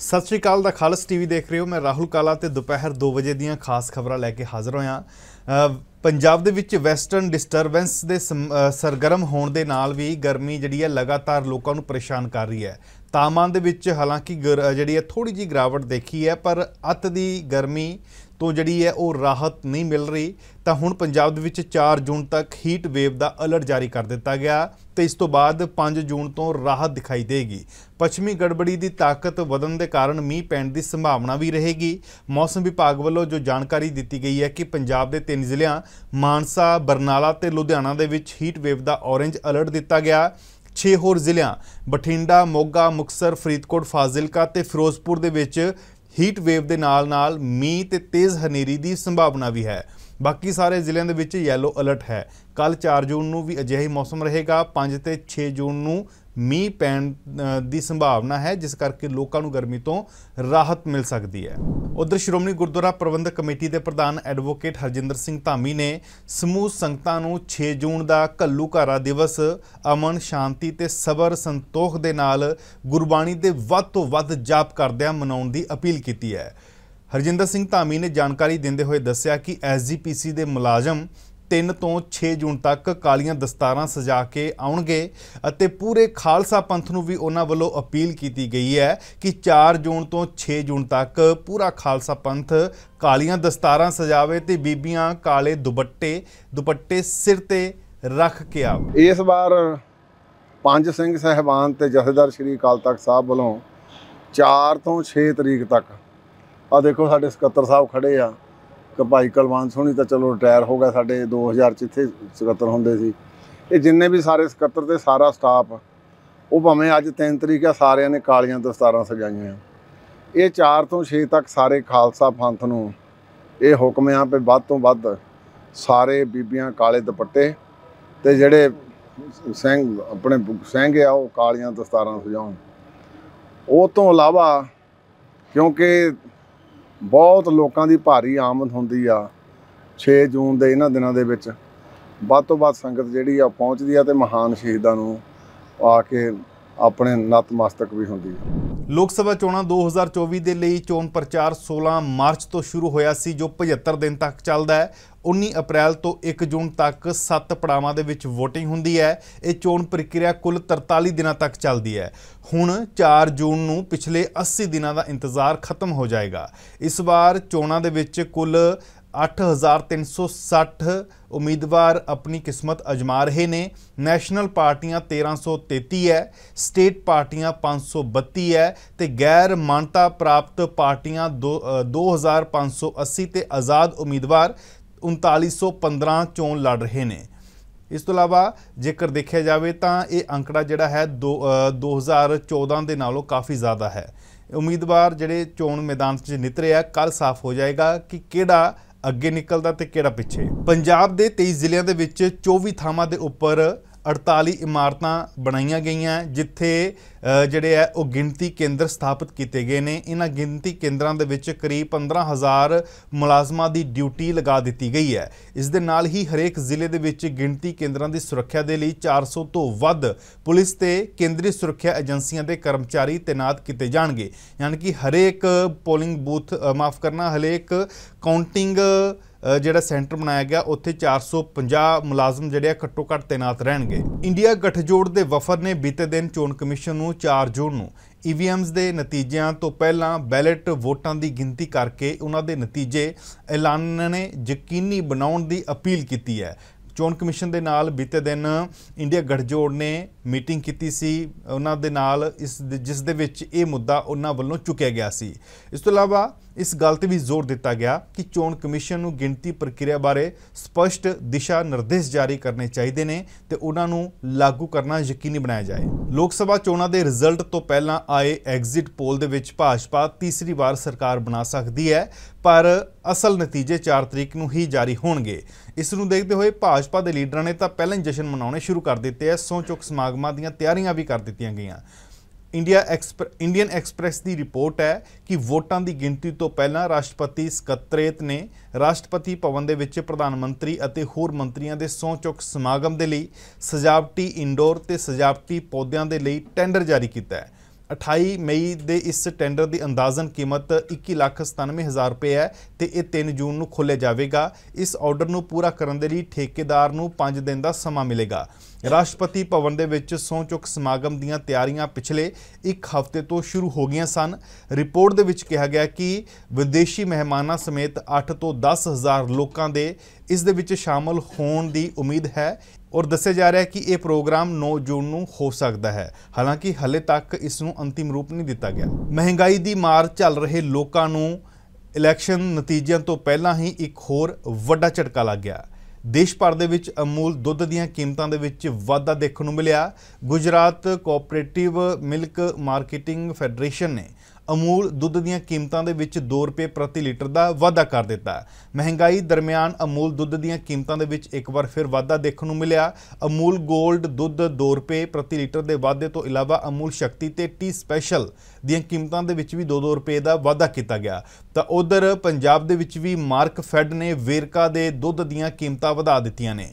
ਸਤਿ ਸ਼੍ਰੀ ਅਕਾਲ ਦਾ ਖਾਲਸ ਟੀਵੀ ਦੇਖ ਰਹੇ ਹੋ ਮੈਂ ਰਾਹੁਲ ਕਾਲਾ ਤੇ ਦੁਪਹਿਰ 2 ਵਜੇ ਦੀਆਂ ਖਾਸ ਖਬਰਾਂ ਲੈ ਕੇ ਹਾਜ਼ਰ ਹੋਇਆ ਪੰਜਾਬ ਦੇ ਵਿੱਚ ਵੈਸਟਰਨ ਡਿਸਟਰਬੈਂਸ ਦੇ ਸਰਗਰਮ ਹੋਣ ਦੇ ਨਾਲ ਵੀ ਗਰਮੀ ਜਿਹੜੀ ਹੈ ਲਗਾਤਾਰ ਲੋਕਾਂ ਨੂੰ ਪਰੇਸ਼ਾਨ ਕਰ ਰਹੀ ਹੈ ਤਾਪਮਾਨ ਦੇ ਵਿੱਚ ਹਾਲਾਂਕਿ ਜਿਹੜੀ ਹੈ ਥੋੜੀ ਜੀ ਗਰਾਵਟ ਦੇਖੀ ਹੈ ਪਰ ਅਤ ਦੀ ਗਰਮੀ ਤੋਂ ਜਿਹੜੀ ਹੈ ਉਹ ਰਾਹਤ ਨਹੀਂ ਮਿਲ ਰਹੀ ਤਾਂ ਹੁਣ ਪੰਜਾਬ ਦੇ ਵਿੱਚ 4 ਜੂਨ ਤੱਕ ਹੀਟ ਵੇਵ ਦਾ ਅਲਰਟ ਜਾਰੀ ਕਰ ਦਿੱਤਾ ਗਿਆ ਤੇ ਇਸ ਤੋਂ ਬਾਅਦ 5 ਜੂਨ ਤੋਂ ਰਾਹਤ ਦਿਖਾਈ ਦੇਗੀ ਪੱਛਮੀ ਗੜਬੜੀ ਦੀ ਤਾਕਤ ਵਧਣ ਦੇ ਕਾਰਨ ਮੀਂਹ ਪੈਣ ਦੀ ਸੰਭਾਵਨਾ ਵੀ ਰਹੇਗੀ ਮੌਸਮ ਵਿਭਾਗ ਵੱਲੋਂ ਜੋ ਜਾਣਕਾਰੀ ਦਿੱਤੀ ਗਈ ਹੈ ਕਿ ਪੰਜਾਬ ਦੇ ਤਿੰਨ ਜ਼ਿਲ੍ਹਿਆਂ ਮਾਨਸਾ ਬਰਨਾਲਾ ਤੇ ਲੁਧਿਆਣਾ ਦੇ ਵਿੱਚ ਹੀਟ ਵੇਵ ਦਾ ਔਰੇਂਜ ਅਲਰਟ ਦਿੱਤਾ ਗਿਆ ਛੇ ਹੋਰ ਜ਼ਿਲ੍ਹਿਆਂ ਬਠਿੰਡਾ ਮੋਗਾ ਮੁਕਸਰ ਫਰੀਦਕੋਟ ਫਾਜ਼ਿਲਕਾ ਤੇ ਫਿਰੋਜ਼ਪੁਰ ਦੇ ਵਿੱਚ ਹੀਟ ਵੇਵ ਦੇ ਨਾਲ-ਨਾਲ ਮੀਂਹ ਤੇ ਤੇਜ਼ ਹਨੇਰੀ ਦੀ ਸੰਭਾਵਨਾ ਵੀ ਹੈ ਬਾਕੀ ਸਾਰੇ ਜ਼ਿਲ੍ਹਿਆਂ ਦੇ ਵਿੱਚ ਯੈਲੋ ਅਲਰਟ ਹੈ ਕੱਲ 4 ਜੂਨ ਨੂੰ ਵੀ ਅਜਿਹਾ ਹੀ ਮੌਸਮ ਰਹੇਗਾ 5 ਤੇ 6 ਜੂਨ ਨੂੰ ਮੀਂਹ ਪੈਣ ਦੀ ਸੰਭਾਵਨਾ ਹੈ ਜਿਸ ਕਰਕੇ ਲੋਕਾਂ ਨੂੰ ਗਰਮੀ ਤੋਂ ਰਾਹਤ ਮਿਲ ਸਕਦੀ ਹੈ ਉਧਰ ਸ਼੍ਰੋਮਣੀ ਗੁਰਦੁਆਰਾ ਪ੍ਰਬੰਧਕ ਕਮੇਟੀ ਦੇ ਪ੍ਰਧਾਨ ਐਡਵੋਕੇਟ ਹਰਜਿੰਦਰ ਸਿੰਘ ਧਾਮੀ ਨੇ ਸਮੂਹ ਸੰਗਤਾਂ ਨੂੰ 6 ਜੂਨ ਦਾ ਕੱਲੂਕਾਰਾ ਘਾਰਾ ਦਿਵਸ ਅਮਨ ਸ਼ਾਂਤੀ ਤੇ ਸਬਰ ਸੰਤੋਖ ਦੇ ਨਾਲ ਗੁਰਬਾਣੀ ਦੇ ਵੱਧ ਤੋਂ ਵੱਧ ਜਾਪ ਕਰਦਿਆਂ ਮਨਾਉਣ ਦੀ ਅਪੀਲ ਕੀਤੀ ਹੈ ਹਰਜਿੰਦਰ ਸਿੰਘ ਧਾਮੀ ਨੇ ਜਾਣਕਾਰੀ ਦਿੰਦੇ ਹੋਏ ਦੱਸਿਆ ਕਿ ਐਸਜੀਪੀਸੀ ਦੇ ਮੁਲਾਜ਼ਮ 3 ਤੋਂ 6 ਜੂਨ ਤੱਕ ਕਾਲੀਆਂ ਦਸਤਾਰਾਂ ਸਜਾ ਕੇ ਆਉਣਗੇ ਅਤੇ ਪੂਰੇ ਖਾਲਸਾ ਪੰਥ ਨੂੰ ਵੀ ਉਹਨਾਂ ਵੱਲੋਂ ਅਪੀਲ ਕੀਤੀ ਗਈ ਹੈ ਕਿ 4 ਜੂਨ ਤੋਂ 6 ਜੂਨ ਤੱਕ ਪੂਰਾ ਖਾਲਸਾ ਪੰਥ ਕਾਲੀਆਂ ਦਸਤਾਰਾਂ ਸਜਾਵੇ ਤੇ ਬੀਬੀਆਂ ਕਾਲੇ ਦੁਪੱਟੇ ਦੁਪੱਟੇ ਸਿਰ ਤੇ ਰੱਖ ਕੇ ਆਵੇ ਇਸ ਵਾਰ ਪੰਜ ਸਿੰਘ ਸਹਿਬਾਨ ਤੇ ਜਥੇਦਾਰ ਸ੍ਰੀ ਅਕਾਲ ਤਖਤ ਸਾਹਿਬ ਵੱਲੋਂ 4 ਤੋਂ 6 ਤਰੀਕ ਤੱਕ ਆ ਦੇਖੋ ਸਾਡੇ ਸਕੱਤਰ ਸਾਹਿਬ ਖੜੇ ਆ ਕਿ ਭਾਈ ਕਲਵਾਨ ਸੋਹਣੀ ਤਾਂ ਚਲੋ ਰਿਟਾਇਰ ਹੋ ਗਿਆ ਸਾਡੇ 2000 ਚ ਇੱਥੇ ਸਕੱਤਰ ਹੁੰਦੇ ਸੀ ਇਹ ਜਿੰਨੇ ਵੀ ਸਾਰੇ ਸਕੱਤਰ ਤੇ ਸਾਰਾ ਸਟਾਫ ਉਹ ਭਾਵੇਂ ਅੱਜ 3 ਤਰੀਕ ਆ ਸਾਰਿਆਂ ਨੇ ਕਾਲੀਆਂ ਦਸਤਾਰਾਂ ਸਜਾਈਆਂ ਇਹ 4 ਤੋਂ 6 ਤੱਕ ਸਾਰੇ ਖਾਲਸਾ ਪੰਥ ਨੂੰ ਇਹ ਹੁਕਮ ਆ ਪੇ ਵੱਧ ਤੋਂ ਵੱਧ ਸਾਰੇ ਬੀਬੀਆਂ ਕਾਲੇ ਦੁਪੱਟੇ ਤੇ ਜਿਹੜੇ ਸਿੰਘ ਆਪਣੇ ਸਿੰਘ ਆ ਉਹ ਕਾਲੀਆਂ ਦਸਤਾਰਾਂ ਸਜਾਉਣ ਉਹ ਤੋਂ ਇਲਾਵਾ ਕਿਉਂਕਿ ਬਹੁਤ ਲੋਕਾਂ ਦੀ ਭਾਰੀ ਆਮਦ ਹੁੰਦੀ ਆ 6 ਜੂਨ ਦੇ ਇਹਨਾਂ ਦਿਨਾਂ ਦੇ ਵਿੱਚ ਵੱਧ ਤੋਂ ਵੱਧ ਸੰਗਤ ਜਿਹੜੀ ਆ ਪਹੁੰਚਦੀ ਆ ਤੇ ਮਹਾਨ ਸ਼ਹੀਦਾਂ ਨੂੰ ਆ ਕੇ ਆਪਣੇ ਨਤਮਸਤਕ ਵੀ ਹੁੰਦੀ ਹੈ ਲੋਕ ਸਭਾ ਚੋਣਾਂ 2024 ਦੇ ਲਈ ਚੋਣ ਪ੍ਰਚਾਰ 16 ਮਾਰਚ ਤੋਂ ਸ਼ੁਰੂ ਹੋਇਆ ਸੀ ਜੋ 75 ਦਿਨ ਤੱਕ ਚੱਲਦਾ ਹੈ 19 ਅਪ੍ਰੈਲ ਤੋਂ 1 ਜੂਨ ਤੱਕ 7 ਪੜਾਵਾਂ ਦੇ ਵਿੱਚ VOTING ਹੁੰਦੀ ਹੈ ਇਹ ਚੋਣ ਪ੍ਰਕਿਰਿਆ ਕੁੱਲ 43 ਦਿਨਾਂ ਤੱਕ ਚੱਲਦੀ ਹੈ ਹੁਣ 4 ਜੂਨ ਨੂੰ ਪਿਛਲੇ 80 ਦਿਨਾਂ ਦਾ ਇੰਤਜ਼ਾਰ ਖਤਮ ਹੋ ਜਾਏਗਾ ਇਸ ਵਾਰ ਚੋਣਾਂ ਦੇ ਵਿੱਚ ਕੁੱਲ 8360 ਉਮੀਦਵਾਰ ਆਪਣੀ ਕਿਸਮਤ ਅਜਮਾ ਰਹੇ ਨੇ ਨੈਸ਼ਨਲ ਪਾਰਟੀਆਂ 1333 ਹੈ ਸਟੇਟ ਪਾਰਟੀਆਂ 532 ਹੈ ਤੇ ਗੈਰ ਮਾਨਤਾ ਪ੍ਰਾਪਤ ਪਾਰਟੀਆਂ 2580 ਤੇ ਆਜ਼ਾਦ ਉਮੀਦਵਾਰ 3915 ਚੋਣ ਲੜ ਰਹੇ ਨੇ ਇਸ ਤੋਂ ਇਲਾਵਾ ਜੇਕਰ ਦੇਖਿਆ ਜਾਵੇ ਤਾਂ ਇਹ ਅੰਕੜਾ ਜਿਹੜਾ ਹੈ 2014 ਦੇ ਨਾਲੋਂ ਕਾਫੀ ਜ਼ਿਆਦਾ ਹੈ ਉਮੀਦਵਾਰ ਜਿਹੜੇ ਚੋਣ ਮੈਦਾਨ 'ਚ ਨਿਤਰੇ ਆ ਕੱਲ ਸਾਫ਼ ਹੋ ਜਾਏਗਾ ਕਿ ਕਿਹੜਾ ਅੱਗੇ ਨਿਕਲਦਾ ਤੇ ਕਿਹੜਾ ਪਿੱਛੇ ਪੰਜਾਬ ਦੇ 23 ਜ਼ਿਲ੍ਹਿਆਂ ਦੇ ਵਿੱਚ 24 ਥਾਵਾਂ ਦੇ ਉੱਪਰ 48 ਇਮਾਰਤਾਂ ਬਣਾਈਆਂ ਗਈਆਂ ਜਿੱਥੇ ਜਿਹੜੇ ਹੈ ਉਹ ਗਿਣਤੀ ਕੇਂਦਰ ਸਥਾਪਿਤ ਕੀਤੇ ਗਏ ਨੇ ਇਹਨਾਂ ਗਿਣਤੀ ਕੇਂਦਰਾਂ ਦੇ ਵਿੱਚ ਕਰੀਬ 15000 ਮੁਲਾਜ਼ਮਾਂ ਦੀ ਡਿਊਟੀ ਲਗਾ ਦਿੱਤੀ ਗਈ ਹੈ ਇਸ ਦੇ ਨਾਲ ਹੀ ਹਰੇਕ ਜ਼ਿਲ੍ਹੇ ਦੇ ਵਿੱਚ ਗਿਣਤੀ ਕੇਂਦਰਾਂ ਦੀ ਸੁਰੱਖਿਆ ਦੇ ਲਈ 400 ਤੋਂ ਵੱਧ ਪੁਲਿਸ ਤੇ ਕੇਂਦਰੀ ਸੁਰੱਖਿਆ ਏਜੰਸੀਆਂ ਦੇ ਕਰਮਚਾਰੀ ਤਾਇਨਾਤ ਕੀਤੇ ਜਾਣਗੇ ਯਾਨੀ ਕਿ ਹਰੇਕ ਪੋਲਿੰਗ ਬੂਥ ਮਾਫ ਕਰਨਾ ਹਰੇਕ ਕਾਊਂਟਿੰਗ ਜਿਹੜਾ ਸੈਂਟਰ ਬਣਾਇਆ ਗਿਆ ਉੱਥੇ 450 ਮੁਲਾਜ਼ਮ ਜਿਹੜੇ ਆ ਘੱਟੋ ਘੱਟ ਤੈਨਾਤ ਰਹਿਣਗੇ ਇੰਡੀਆ ਗਠਜੋੜ ਦੇ ਵਫਰ ਨੇ ਬੀਤੇ ਦਿਨ ਚੋਣ ਕਮਿਸ਼ਨ ਨੂੰ 4 ਜੂਨ ਨੂੰ ਈਵੀਐਮਸ e ਦੇ ਨਤੀਜਿਆਂ ਤੋਂ ਪਹਿਲਾਂ ਬੈਲਟ ਵੋਟਾਂ ਦੀ ਗਿਣਤੀ ਕਰਕੇ ਉਹਨਾਂ ਦੇ ਨਤੀਜੇ ਐਲਾਨਣੇ ਨੇ ਯਕੀਨੀ ਬਣਾਉਣ ਦੀ ਅਪੀਲ ਕੀਤੀ ਹੈ ਚੋਣ ਕਮਿਸ਼ਨ ਦੇ ਨਾਲ ਬੀਤੇ ਦਿਨ ਇੰਡੀਆ ਗਠਜੋੜ ਨੇ ਮੀਟਿੰਗ ਕੀਤੀ ਸੀ ਉਹਨਾਂ ਦੇ ਨਾਲ ਇਸ ਜਿਸ ਦੇ ਵਿੱਚ ਇਹ ਮੁੱਦਾ ਉਹਨਾਂ ਵੱਲੋਂ ਚੁੱਕਿਆ ਗਿਆ ਸੀ ਇਸ ਤੋਂ ਇਲਾਵਾ ਇਸ ਗੱਲ ਤੇ ਵੀ ਜ਼ੋਰ ਦਿੱਤਾ ਗਿਆ ਕਿ ਚੋਣ ਕਮਿਸ਼ਨ ਨੂੰ ਗਿਣਤੀ ਪ੍ਰਕਿਰਿਆ ਬਾਰੇ ਸਪਸ਼ਟ ਦਿਸ਼ਾ ਨਿਰਦੇਸ਼ ਜਾਰੀ ਕਰਨੇ ਚਾਹੀਦੇ ਨੇ ਤੇ ਉਹਨਾਂ ਨੂੰ ਲਾਗੂ ਕਰਨਾ ਯਕੀਨੀ ਬਣਾਇਆ ਜਾਏ ਲੋਕ ਸਭਾ ਚੋਣਾਂ ਦੇ ਰਿਜ਼ਲਟ ਤੋਂ ਪਹਿਲਾਂ ਆਏ ਐਗਜ਼ਿਟ ਪੋਲ ਦੇ ਵਿੱਚ ਭਾਜਪਾ ਤੀਸਰੀ ਵਾਰ ਸਰਕਾਰ ਬਣਾ ਸਕਦੀ ਹੈ ਪਰ ਅਸਲ ਨਤੀਜੇ 4 ਤਰੀਕ ਨੂੰ ਹੀ ਜਾਰੀ ਹੋਣਗੇ ਇਸ ਨੂੰ ਦੇਖਦੇ ਹੋਏ ਭਾਜਪਾ ਦੇ ਲੀਡਰਾਂ ਨੇ ਤਾਂ ਪਹਿਲਾਂ ਹੀ ਜਸ਼ਨ ਮਨਾਉਣੇ ਸ਼ੁਰੂ ਕਰ ਦਿੱਤੇ ਐ ਸੌਂ ਚੁੱਕ ਸਮਾਗਮਾਂ ਦੀਆਂ ਤਿਆਰੀਆਂ ਵੀ ਕਰ ਦਿੱਤੀਆਂ ਗਈਆਂ ਇੰਡੀਆ ਇੰਡੀਅਨ ਐਕਸਪ੍ਰੈਸ ਦੀ ਰਿਪੋਰਟ ਹੈ ਕਿ ਵੋਟਾਂ ਦੀ ਗਿਣਤੀ ਤੋਂ ਪਹਿਲਾਂ ਰਾਸ਼ਟਰਪਤੀ ਸਕੱਤਰੇਤ ਨੇ ਰਾਸ਼ਟਰਪਤੀ ਭਵਨ ਦੇ ਵਿੱਚ ਪ੍ਰਧਾਨ ਮੰਤਰੀ ਅਤੇ ਹੋਰ ਮੰਤਰੀਆਂ ਦੇ ਸਹੁੰ ਚੁੱਕ ਸਮਾਗਮ ਦੇ ਲਈ ਸਜਾਵਟੀ ਇਨਡੋਰ ਤੇ ਸਜਾਵਟੀ ਪੌਦਿਆਂ ਦੇ ਲਈ ਟੈਂਡਰ ਜਾਰੀ ਕੀਤਾ ਹੈ 28 ਮਈ ਦੇ ਇਸ ਟੈਂਡਰ ਦੀ ਅੰਦਾਜ਼ਨ ਕੀਮਤ 21 ਲੱਖ 97000 ਰੁਪਏ ਹੈ ਤੇ ਇਹ 3 ਜੂਨ ਨੂੰ ਖੋਲੇ ਜਾਵੇਗਾ ਇਸ ਆਰਡਰ ਨੂੰ ਪੂਰਾ ਕਰਨ ਦੇ ਲਈ ਠੇਕੇਦਾਰ ਨੂੰ 5 ਦਿਨ ਦਾ ਸਮਾਂ ਮਿਲੇਗਾ ਰਾਸ਼ਟਰਪਤੀ ਭਵਨ ਦੇ ਵਿੱਚ ਸੌਂਚੁਕ ਸਮਾਗਮ ਦੀਆਂ ਤਿਆਰੀਆਂ ਪਿਛਲੇ 1 ਹਫ਼ਤੇ ਤੋਂ ਸ਼ੁਰੂ ਹੋ ਗਈਆਂ ਸਨ ਰਿਪੋਰਟ ਦੇ ਵਿੱਚ ਕਿਹਾ ਗਿਆ ਕਿ ਵਿਦੇਸ਼ੀ ਮਹਿਮਾਨਾਂ ਸਮੇਤ 8 ਤੋਂ 10000 ਲੋਕਾਂ ਦੇ ਇਸ ਦੇ ਵਿੱਚ ਸ਼ਾਮਲ ਹੋਣ ਦੀ ਉਮੀਦ ਹੈ ਔਰ ਦੱਸਿਆ ਜਾ ਰਿਹਾ ਹੈ ਕਿ ਇਹ ਪ੍ਰੋਗਰਾਮ 9 ਜੂਨ ਨੂੰ ਹੋ ਸਕਦਾ ਹੈ ਹਾਲਾਂਕਿ ਹਲੇ ਤੱਕ ਇਸ ਨੂੰ ਅੰਤਿਮ ਰੂਪ ਨਹੀਂ ਦਿੱਤਾ ਗਿਆ ਮਹਿੰਗਾਈ ਦੀ ਮਾਰ ਚੱਲ ਰਹੇ ਲੋਕਾਂ ਨੂੰ ਇਲੈਕਸ਼ਨ ਨਤੀਜਿਆਂ ਤੋਂ ਪਹਿਲਾਂ ਹੀ ਇੱਕ ਹੋਰ ਵੱਡਾ ਝਟਕਾ ਲੱਗ ਗਿਆ ਦੇਸ਼ ਭਰ ਦੇ ਵਿੱਚ ਅਮੂਲ ਦੁੱਧ ਦੀਆਂ ਕੀਮਤਾਂ ਦੇ ਵਿੱਚ ਵਾਧਾ ਦੇਖਣ ਨੂੰ ਮਿਲਿਆ Gujarat Cooperative Milk Marketing Federation ਨੇ ਅਮੂਲ ਦੁੱਧ ਦੀਆਂ ਕੀਮਤਾਂ ਦੇ ਵਿੱਚ 2 ਰੁਪਏ ਪ੍ਰਤੀ ਲੀਟਰ ਦਾ ਵਾਧਾ ਕਰ ਦਿੱਤਾ ਮਹਿੰਗਾਈ ਦਰਮਿਆਨ ਅਮੂਲ ਦੁੱਧ ਦੀਆਂ ਕੀਮਤਾਂ ਦੇ ਵਿੱਚ ਇੱਕ ਵਾਰ ਫਿਰ ਵਾਧਾ ਦੇਖਣ ਨੂੰ ਮਿਲਿਆ ਅਮੂਲ 골ਡ ਦੁੱਧ 2 ਰੁਪਏ ਪ੍ਰਤੀ ਲੀਟਰ ਦੇ ਵਾਧੇ ਤੋਂ ਇਲਾਵਾ ਅਮੂਲ ਸ਼ਕਤੀ ਤੇ ਟੀ ਸਪੈਸ਼ਲ ਦੀਆਂ ਕੀਮਤਾਂ ਦੇ ਵਿੱਚ ਵੀ 2-2 ਰੁਪਏ ਦਾ ਵਾਧਾ ਕੀਤਾ ਗਿਆ ਤਾਂ ਉਧਰ ਪੰਜਾਬ ਦੇ ਵਿੱਚ ਵੀ ਮਾਰਕ ਫੈਡ ਨੇ ਵੇਰਕਾ ਦੇ ਦੁੱਧ ਦੀਆਂ ਕੀਮਤਾਂ ਵਧਾ ਦਿੱਤੀਆਂ ਨੇ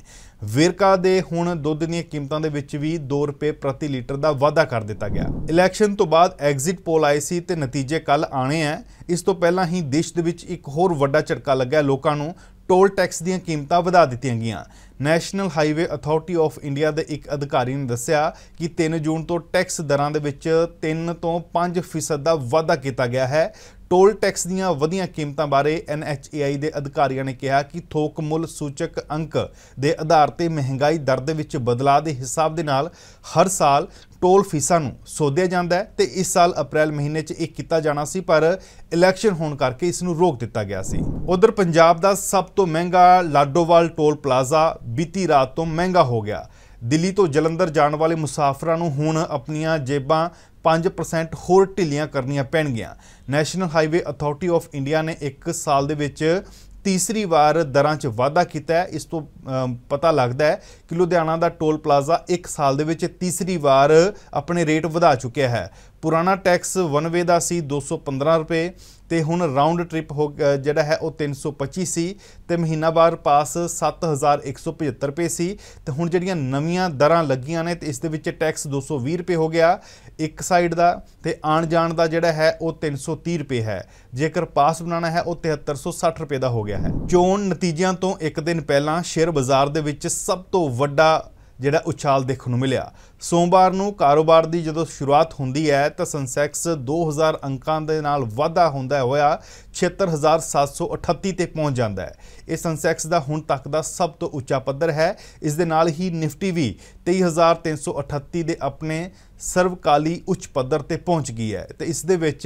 ਵਿਰਕਾ ਦੇ ਹੁਣ ਦੁੱਧ ਦੀਆਂ ਕੀਮਤਾਂ ਦੇ ਵਿੱਚ ਵੀ 2 ਰੁਪਏ ਪ੍ਰਤੀ ਲੀਟਰ ਦਾ ਵਾਧਾ ਕਰ ਦਿੱਤਾ ਗਿਆ ਇਲੈਕਸ਼ਨ ਤੋਂ ਬਾਅਦ ਐਗਜ਼ਿਟ ਪੋਲ ਆਈ ਸੀ ਤੇ ਨਤੀਜੇ ਕੱਲ ਆਣੇ ਆ ਇਸ ਤੋਂ ਪਹਿਲਾਂ ਹੀ ਦੇਸ਼ ਦੇ ਵਿੱਚ ਇੱਕ ਹੋਰ ਵੱਡਾ ਝਟਕਾ ਲੱਗਾ ਲੋਕਾਂ ਨੂੰ ਟੋਲ ਟੈਕਸ ਦੀਆਂ ਕੀਮਤਾਂ ਵਧਾ ਦਿੱਤੀਆਂ ਗਈਆਂ National Highway Authority of India ਦੇ ਇੱਕ ਅਧਿਕਾਰੀ ਨੇ ਦੱਸਿਆ ਕਿ 3 ਜੂਨ ਤੋਂ ਟੈਕਸ ਦਰਾਂ ਦੇ ਵਿੱਚ 3 ਤੋਂ 5% ਦਾ ਵਾਧਾ ਕੀਤਾ ਗਿਆ ਹੈ ਟੋਲ ਟੈਕਸ ਦੀਆਂ ਵਧੀਆਂ ਕੀਮਤਾਂ ਬਾਰੇ ਐਨਐਚਏਆਈ ਦੇ ਅਧਿਕਾਰੀਆਂ ਨੇ ਕਿਹਾ ਕਿ ਥੋਕ ਮੁੱਲ ਸੂਚਕ ਅੰਕ ਦੇ ਆਧਾਰ ਤੇ ਮਹਿੰਗਾਈ ਦਰ ਦੇ ਵਿੱਚ ਬਦਲਾਅ ਦੇ ਹਿਸਾਬ ਦੇ ਨਾਲ ਹਰ ਸਾਲ ਟੋਲ ਫੀਸਾਂ ਨੂੰ ਸੋਧਿਆ ਜਾਂਦਾ ਹੈ ਤੇ ਇਸ ਸਾਲ ਅਪ੍ਰੈਲ ਮਹੀਨੇ 'ਚ ਇਹ ਕੀਤਾ ਜਾਣਾ ਸੀ ਪਰ ਇਲੈਕਸ਼ਨ ਹੋਣ ਕਰਕੇ ਇਸ ਨੂੰ ਰੋਕ ਦਿੱਤਾ ਗਿਆ ਸੀ ਉਧਰ ਪੰਜਾਬ ਦਾ ਸਭ ਤੋਂ ਮਹਿੰਗਾ ਲਾਡੋਵਾਲ ਟੋਲ ਪਲਾਜ਼ਾ ਬੀਤੀ ਰਾਤ ਤੋਂ ਮਹਿੰਗਾ ਹੋ ਗਿਆ ਦਿੱਲੀ ਤੋਂ ਜਲੰਧਰ ਜਾਣ ਵਾਲੇ ਮੁਸਾਫਰਾਂ ਨੂੰ ਹੁਣ ਆਪਣੀਆਂ ਜੇਬਾਂ 5% ਹੋਰ ਢਿੱਲੀਆਂ ਕਰਨੀਆਂ ਪੈਣਗੀਆਂ National Highway Authority of India ਨੇ ਇੱਕ ਸਾਲ ਦੇ ਵਿੱਚ ਤੀਸਰੀ ਵਾਰ ਦਰਾਂ 'ਚ ਵਾਧਾ ਕੀਤਾ ਹੈ ਇਸ ਤੋਂ ਪਤਾ ਲੱਗਦਾ ਹੈ ਕਿ ਲੁਧਿਆਣਾ ਦਾ ਟੋਲ ਪਲਾਜ਼ਾ ਇੱਕ ਸਾਲ ਦੇ ਵਿੱਚ ਤੀਸਰੀ ਵਾਰ ਆਪਣੇ ਰੇਟ ਵਧਾ ਚੁੱਕਿਆ ਹੈ ਪੁਰਾਣਾ ਟੈਕਸ ਵਨ ਵੇ ਦਾ ਸੀ 215 ਰੁਪਏ ਤੇ ਹੁਣ ਰਾਉਂਡ ਟ੍ਰਿਪ ਹੋ ਜਿਹੜਾ ਹੈ ਉਹ 325 ਸੀ ਤੇ ਮਹੀਨਾਵਾਰ ਪਾਸ 7175 ਰੁਪਏ ਸੀ ਤੇ ਹੁਣ ਜਿਹੜੀਆਂ ਨਵੀਆਂ ਦਰਾਂ ਲੱਗੀਆਂ ਨੇ ਤੇ ਇਸ ਦੇ ਵਿੱਚ ਟੈਕਸ 220 ਰੁਪਏ ਹੋ ਗਿਆ ਇੱਕ ਸਾਈਡ ਦਾ ਤੇ ਆਣ ਜਾਣ ਦਾ ਜਿਹੜਾ ਹੈ ਉਹ 330 ਰੁਪਏ ਹੈ ਜੇਕਰ ਪਾਸ ਬਣਾਉਣਾ ਹੈ ਉਹ 7360 ਰੁਪਏ ਦਾ ਹੋ ਗਿਆ ਹੈ ਚੋਣ ਨਤੀਜਿਆਂ ਤੋਂ ਇੱਕ ਦਿਨ ਪਹਿਲਾਂ ਸ਼ੇਅਰ ਬਾਜ਼ਾਰ ਦੇ ਵਿੱਚ ਸਭ ਤੋਂ ਵੱਡਾ ਜਿਹੜਾ ਉਛਾਲ ਦੇਖਣ ਨੂੰ ਮਿਲਿਆ ਸੋਮਵਾਰ ਨੂੰ ਕਾਰੋਬਾਰ ਦੀ ਜਦੋਂ ਸ਼ੁਰੂਆਤ ਹੁੰਦੀ ਹੈ ਤਾਂ ਸੈਂਸੈਕਸ 2000 ਅੰਕਾਂ ਦੇ ਨਾਲ ਵਾਧਾ ਹੁੰਦਾ ਹੋਇਆ 76738 ਤੇ ਪਹੁੰਚ ਜਾਂਦਾ ਹੈ ਇਹ ਸੈਂਸੈਕਸ ਦਾ ਹੁਣ ਤੱਕ ਦਾ ਸਭ ਤੋਂ ਉੱਚਾ ਪੱਧਰ ਹੈ ਇਸ ਦੇ ਨਾਲ ਹੀ ਨਿਫਟੀ ਵੀ 23338 ਦੇ ਆਪਣੇ ਸਰਵਕਾਲੀ ਉੱਚ ਪੱਧਰ ਤੇ ਪਹੁੰਚ ਗਈ ਹੈ ਤੇ ਇਸ ਦੇ ਵਿੱਚ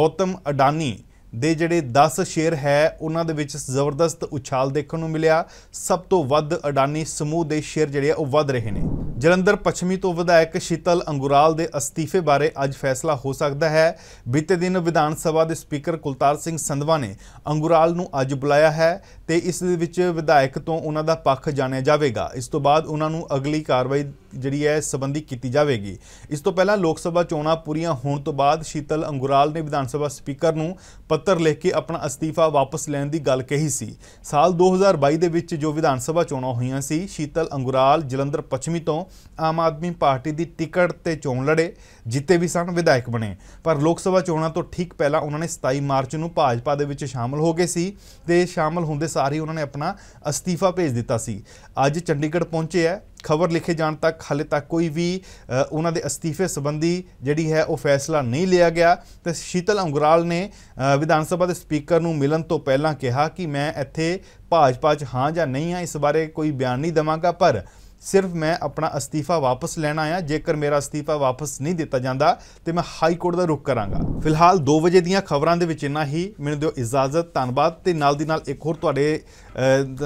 ਗੌਤਮ ਅਡਾਨੀ ਦੇ ਜਿਹੜੇ 10 ਸ਼ੇਅਰ ਹੈ ਉਹਨਾਂ ਦੇ ਵਿੱਚ ਜ਼ਬਰਦਸਤ ਉਛਾਲ ਦੇਖਣ ਨੂੰ ਮਿਲਿਆ ਸਭ ਤੋਂ ਵੱਧ ਅਡਾਨੀ ਸਮੂਹ ਦੇ ਸ਼ੇਅਰ ਜਿਹੜੇ ਆ ਉਹ ਵੱਧ ਰਹੇ ਨੇ ਜਲੰਧਰ ਪੱਛਮੀ ਤੋਂ ਵਿਧਾਇਕ ਸ਼ੀਤਲ ਅੰਗੁਰਾਲ ਦੇ ਅਸਤੀਫੇ ਬਾਰੇ ਅੱਜ ਫੈਸਲਾ ਹੋ ਸਕਦਾ ਹੈ ਬੀਤੇ ਦਿਨ ਵਿਧਾਨ ਸਭਾ ਦੇ ਸਪੀਕਰ ਕੁਲਤਾਰ ਸਿੰਘ ਸੰਧਵਾ ਨੇ ਅੰਗੁਰਾਲ ਨੂੰ ਅੱਜ ਬੁਲਾਇਆ ਹੈ ਤੇ ਇਸ ਦੇ ਵਿੱਚ ਵਿਧਾਇਕ ਤੋਂ ਉਹਨਾਂ ਦਾ ਪੱਖ ਜਾਣਿਆ ਜਾਵੇਗਾ ਇਸ ਤੋਂ ਬਾਅਦ ਉਹਨਾਂ ਨੂੰ ਅਗਲੀ ਕਾਰਵਾਈ ਜਿਹੜੀ ਹੈ ਸੰਬੰਧੀ ਕੀਤੀ ਜਾਵੇਗੀ ਇਸ ਤੋਂ ਪਹਿਲਾਂ ਲੋਕ ਸਭਾ ਚੋਣਾਂ ਪੂਰੀਆਂ ਹੋਣ ਤੋਂ ਬਾਅਦ ਸ਼ੀਤਲ ਅੰਗੁਰਾਲ ਨੇ ਵਿਧਾਨ ਸਭਾ ਸਪੀਕਰ ਨੂੰ ਪੱਤਰ ਲਿਖ ਕੇ ਆਪਣਾ ਅਸਤੀਫਾ ਵਾਪਸ ਲੈਣ ਦੀ ਗੱਲ ਕਹੀ ਸੀ ਸਾਲ 2022 ਦੇ ਵਿੱਚ ਜੋ ਵਿਧਾਨ ਸਭਾ ਚੋਣਾਂ ਹੋਈਆਂ ਸੀ ਸ਼ੀਤਲ ਅੰਗੁਰਾਲ ਜਲੰਧਰ ਪੱਛਮੀ ਤੋਂ ਆਮ ਆਦਮੀ ਪਾਰਟੀ ਦੀ ਟਿਕਟ ਤੇ ਚੋਣ ਲੜੇ ਜਿੱਤੇ ਵੀ ਸਨ ਵਿਧਾਇਕ ਬਣੇ ਪਰ ਲੋਕ ਸਭਾ ਚੋਣਾਂ ਤੋਂ ਠੀਕ ਪਹਿਲਾਂ ਉਹਨਾਂ ਨੇ 27 ਮਾਰਚ ਨੂੰ ਭਾਜਪਾ ਦੇ ਵਿੱਚ ਸ਼ਾਮਲ ਹੋ ਗਏ ਸੀ ਤੇ ਸ਼ਾਮਲ ਹੁੰਦੇ ਸਾਰ ਹੀ ਉਹਨਾਂ ਨੇ ਆਪਣਾ ਅਸਤੀਫਾ ਭੇਜ ਦਿੱਤਾ ਸੀ ਅੱਜ ਚੰਡੀਗੜ੍ਹ ਪਹੁੰਚੇ ਹੈ ਖਬਰ ਲਿਖੇ ਜਾਣ ਤੱਕ ਹਾਲੇ ਤੱਕ ਕੋਈ ਵੀ ਉਹਨਾਂ ਦੇ ਅਸਤੀਫੇ ਸੰਬੰਧੀ ਜਿਹੜੀ ਹੈ ਉਹ ਫੈਸਲਾ ਨਹੀਂ ਲਿਆ ਗਿਆ ਤੇ ਸ਼ੀਤਲ ਅੰਗਰਾਲ ਨੇ ਵਿਧਾਨ ਸਭਾ ਦੇ ਸਪੀਕਰ ਨੂੰ ਮਿਲਣ ਤੋਂ ਪਹਿਲਾਂ ਕਿਹਾ ਕਿ ਮੈਂ ਇੱਥੇ ਭਾਜਪਾ 'ਚ ਹਾਂ ਜਾਂ ਨਹੀਂ ਹਾਂ ਇਸ ਬਾਰੇ ਕੋਈ ਬਿਆਨ ਨਹੀਂ ਦਵਾਂਗਾ ਪਰ ਸਿਰਫ ਮੈਂ ਆਪਣਾ ਅਸਤੀਫਾ ਵਾਪਸ ਲੈਣਾ ਆਇਆ ਜੇਕਰ ਮੇਰਾ ਅਸਤੀਫਾ ਵਾਪਸ ਨਹੀਂ ਦਿੱਤਾ ਜਾਂਦਾ ਤੇ ਮੈਂ ਹਾਈ ਕੋਰਟ ਦਾ ਰੁਖ ਕਰਾਂਗਾ ਫਿਲਹਾਲ 2 ਵਜੇ ਦੀਆਂ ਖਬਰਾਂ ਦੇ ਵਿੱਚ ਇੰਨਾ ਹੀ ਮੈਨੂੰ ਦਿਓ ਇਜਾਜ਼ਤ ਧੰਨਵਾਦ ਤੇ ਨਾਲ ਦੀ ਨਾਲ ਇੱਕ ਹੋਰ ਤੁਹਾਡੇ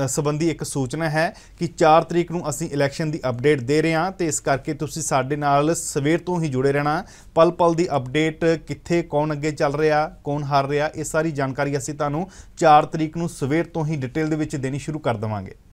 ਸਬੰਧੀ ਇੱਕ ਸੂਚਨਾ ਹੈ ਕਿ 4 ਤਰੀਕ ਨੂੰ ਅਸੀਂ ਇਲੈਕਸ਼ਨ ਦੀ ਅਪਡੇਟ ਦੇ ਰਹੇ ਹਾਂ ਤੇ ਇਸ ਕਰਕੇ ਤੁਸੀਂ ਸਾਡੇ ਨਾਲ ਸਵੇਰ ਤੋਂ ਹੀ ਜੁੜੇ ਰਹਿਣਾ ਪਲ ਪਲ ਦੀ ਅਪਡੇਟ ਕਿੱਥੇ ਕੌਣ ਅੱਗੇ ਚੱਲ ਰਿਹਾ ਕੌਣ ਹਾਰ ਰਿਹਾ ਇਹ ਸਾਰੀ ਜਾਣਕਾਰੀ ਅਸੀਂ ਤੁਹਾਨੂੰ 4 ਤਰੀਕ ਨੂੰ ਸਵੇਰ ਤੋਂ ਹੀ ਡਿਟੇਲ ਦੇ ਵਿੱਚ ਦੇਣੀ ਸ਼ੁਰੂ ਕਰ ਦੇਵਾਂਗੇ